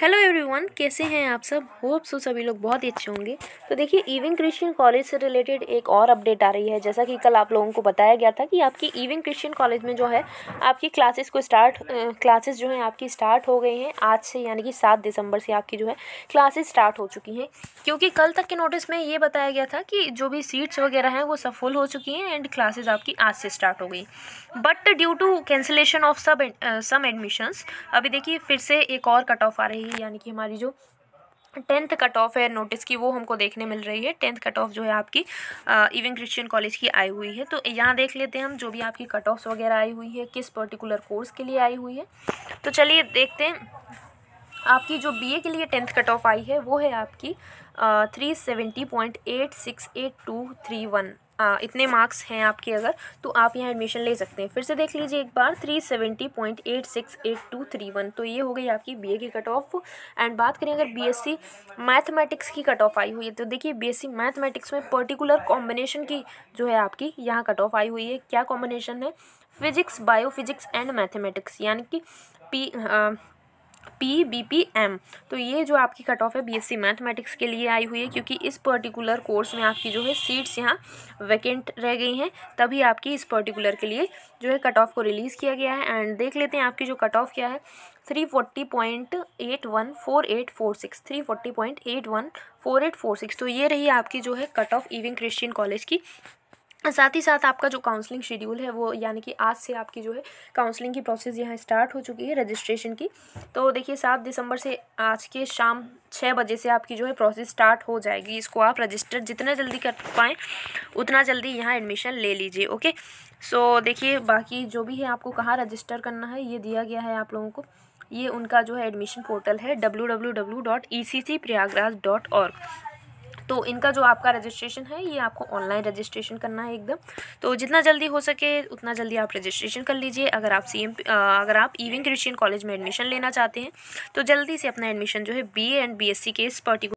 hello everyone कैसे हैं आप सब होप सो सभी लोग बहुत ही अच्छे होंगे तो देखिए इविंग क्रिश्चियन कॉलेज से रिलेटेड एक और अपडेट आ रही है जैसा कि कल आप लोगों को बताया गया था कि आपकी इविंग क्रिश्चियन कॉलेज में जो है आपकी क्लासेस को स्टार्ट क्लासेस जो हैं आपकी स्टार्ट हो गई हैं आज से यानी कि सात दिसंबर से आपकी जो है क्लासेस स्टार्ट हो चुकी हैं क्योंकि कल तक के नोटिस में ये बताया गया था कि जो भी सीट्स वगैरह हैं वो सब फुल हो चुकी हैं एंड क्लासेज आपकी आज से स्टार्ट हो गई but due to cancellation of सब सम एडमिशन्स अभी देखिए फिर से एक और कट ऑफ आ रही है रही है यानी कि हमारी जो टेंथ कट ऑफ है नोटिस की वो हमको देखने मिल रही है टेंथ कट ऑफ जो है आपकी इवन क्रिश्चियन कॉलेज की आई हुई है तो यहाँ देख लेते हैं हम जो भी आपकी कट ऑफ्स वगैरह आई हुई है किस पर्टिकुलर कोर्स के लिए आई हुई है तो चलिए देखते हैं आपकी जो बीए के लिए टेंथ कट ऑफ आई है वो है आपकी three seventy point eight six eight two three one ah, इतने मार्क्स हैं आपके अगर तो आप यहाँ एडमिशन ले सकते हैं फिर से देख लीजिए एक बार three seventy point eight six eight two three one तो ये हो गई आपकी बीए की कट ऑफ एंड बात करें अगर बीएससी मैथमेटिक्स की कट ऑफ आई हुई है तो देखिए बीएससी मैथमेटिक्स में पर्टिकुलर कॉम्बिनेशन की जो है आपकी यहाँ कट ऑफ आई हुई है क्या कॉम्बिनेशन है फिजिक्स बायोफिजिक्स एंड मैथमेटिक्स यानी कि P ah, P B P M तो ये जो आपकी कट ऑफ है बी एस सी मैथमेटिक्स के लिए आई हुई है क्योंकि इस पर्टिकुलर कोर्स में आपकी जो है सीट्स यहाँ वैकेंट रह गई हैं तभी आपकी इस पर्टिकुलर के लिए जो है कट ऑफ को रिलीज़ किया गया है एंड देख लेते हैं आपकी जो कट ऑफ क्या है three forty point eight one four eight four six three forty point eight one four eight four six तो ये रही आपकी जो है cut off Ewing Christian college की साथ ही साथ आपका जो काउंसलिंग शेड्यूल है वो यानी कि आज से आपकी जो है काउंसलिंग की प्रोसेस यहाँ स्टार्ट हो चुकी है रजिस्ट्रेशन की तो देखिए सात दिसंबर से आज के शाम छः बजे से आपकी जो है प्रोसेस स्टार्ट हो जाएगी इसको आप रजिस्टर जितना जल्दी कर पाएँ उतना जल्दी यहाँ एडमिशन ले लीजिए ओके सो देखिए बाकी जो भी है आपको कहाँ रजिस्टर करना है ये दिया गया है आप लोगों को ये उनका जो है एडमिशन पोर्टल है W W W dot E C C Prayagraj dot org तो इनका जो आपका रजिस्ट्रेशन है ये आपको ऑनलाइन रजिस्ट्रेशन करना है एकदम तो जितना जल्दी हो सके उतना जल्दी आप रजिस्ट्रेशन कर लीजिए अगर आप सी अगर आप इवन क्रिश्चियन कॉलेज में एडमिशन लेना चाहते हैं तो जल्दी से अपना एडमिशन जो है बी एंड बी के इस पर्टिकुलर